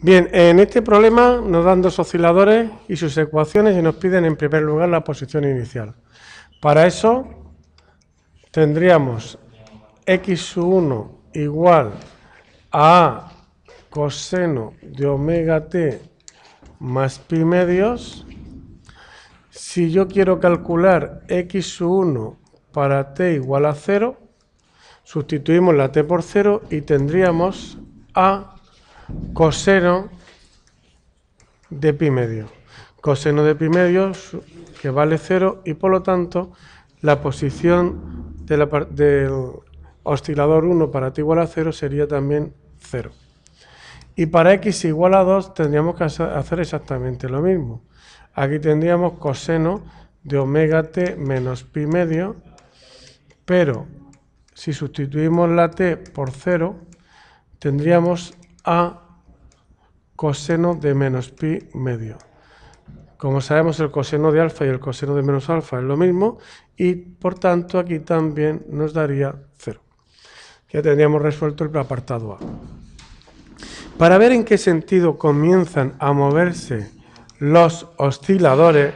Bien, en este problema nos dan dos osciladores y sus ecuaciones y nos piden en primer lugar la posición inicial. Para eso tendríamos x1 igual a coseno de omega t más pi medios. Si yo quiero calcular x1 para t igual a 0, sustituimos la t por 0 y tendríamos a coseno de pi medio. Coseno de pi medio que vale 0 y por lo tanto la posición del oscilador 1 para t igual a 0 sería también 0. Y para x igual a 2 tendríamos que hacer exactamente lo mismo. Aquí tendríamos coseno de omega t menos pi medio, pero si sustituimos la t por 0, tendríamos a coseno de menos pi medio. Como sabemos, el coseno de alfa y el coseno de menos alfa es lo mismo y, por tanto, aquí también nos daría cero. Ya tendríamos resuelto el apartado A. Para ver en qué sentido comienzan a moverse los osciladores,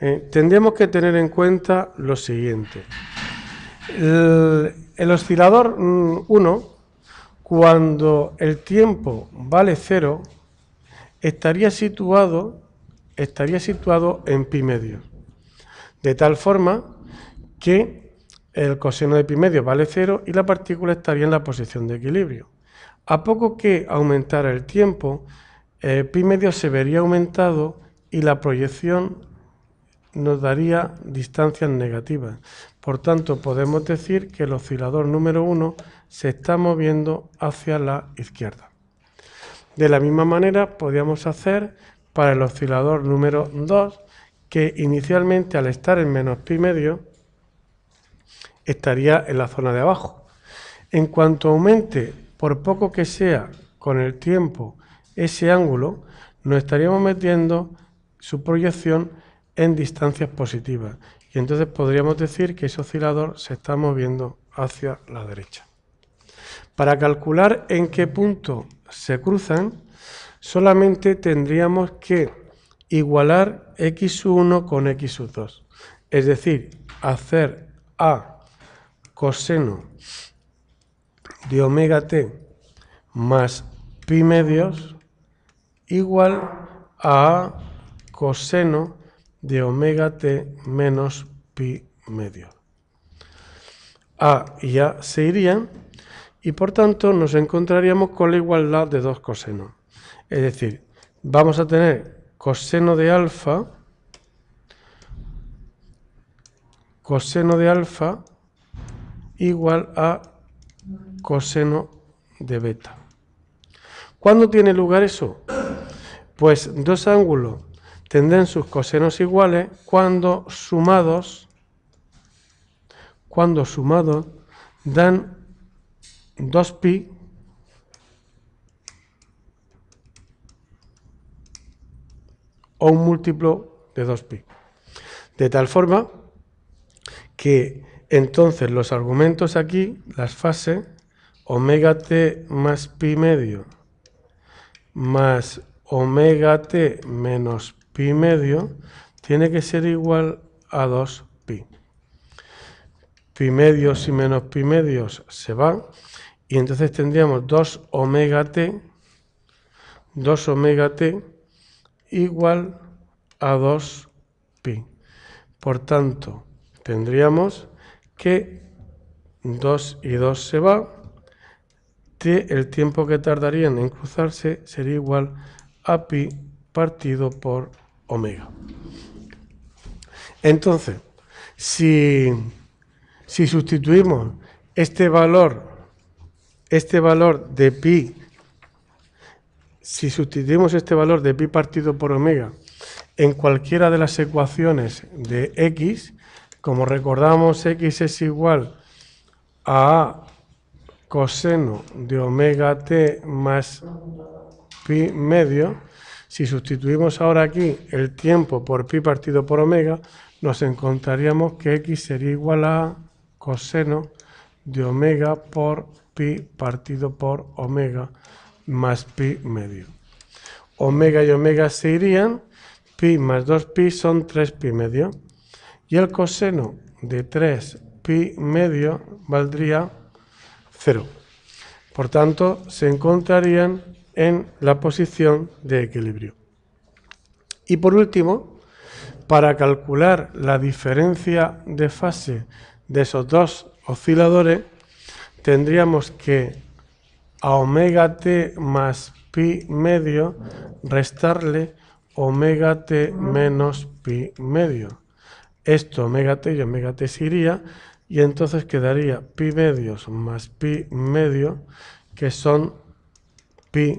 eh, tendríamos que tener en cuenta lo siguiente. El, el oscilador 1 mm, cuando el tiempo vale cero, estaría situado, estaría situado en pi medio. De tal forma que el coseno de pi medio vale cero y la partícula estaría en la posición de equilibrio. A poco que aumentara el tiempo, eh, pi medio se vería aumentado y la proyección nos daría distancias negativas. Por tanto, podemos decir que el oscilador número 1 se está moviendo hacia la izquierda. De la misma manera, podríamos hacer para el oscilador número 2, que inicialmente al estar en menos pi medio, estaría en la zona de abajo. En cuanto aumente, por poco que sea, con el tiempo, ese ángulo, nos estaríamos metiendo su proyección en distancias positivas entonces podríamos decir que ese oscilador se está moviendo hacia la derecha. Para calcular en qué punto se cruzan, solamente tendríamos que igualar x1 con x2. Es decir, hacer a coseno de omega t más pi medios igual a coseno de omega t menos pi medio. A y A se irían y por tanto nos encontraríamos con la igualdad de dos cosenos. Es decir, vamos a tener coseno de alfa, coseno de alfa igual a coseno de beta. ¿Cuándo tiene lugar eso? Pues dos ángulos tendrán sus cosenos iguales cuando sumados, cuando sumados dan 2pi o un múltiplo de 2pi. De tal forma que entonces los argumentos aquí, las fases, omega t más pi medio más omega t menos pi medio tiene que ser igual a 2pi. Pi medios y menos pi medios se van y entonces tendríamos 2 omega t, 2 omega t igual a 2pi. Por tanto, tendríamos que 2 y 2 se va, t, el tiempo que tardarían en cruzarse sería igual a pi partido por omega. Entonces, si, sustituimos este valor, este valor de pi, si sustituimos este valor de pi partido por omega en cualquiera de las ecuaciones de x, como recordamos, x es igual a coseno de omega t más pi medio, si sustituimos ahora aquí el tiempo por pi partido por omega, nos encontraríamos que x sería igual a coseno de omega por pi partido por omega más pi medio. Omega y omega se irían, pi más 2pi son 3pi medio. Y el coseno de 3pi medio valdría 0. Por tanto, se encontrarían en la posición de equilibrio. Y por último, para calcular la diferencia de fase de esos dos osciladores, tendríamos que a omega t más pi medio restarle omega t menos pi medio. Esto omega t y omega t iría y entonces quedaría pi medios más pi medio que son pi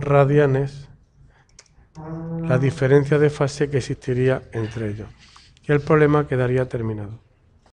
radianes la diferencia de fase que existiría entre ellos. Y el problema quedaría terminado.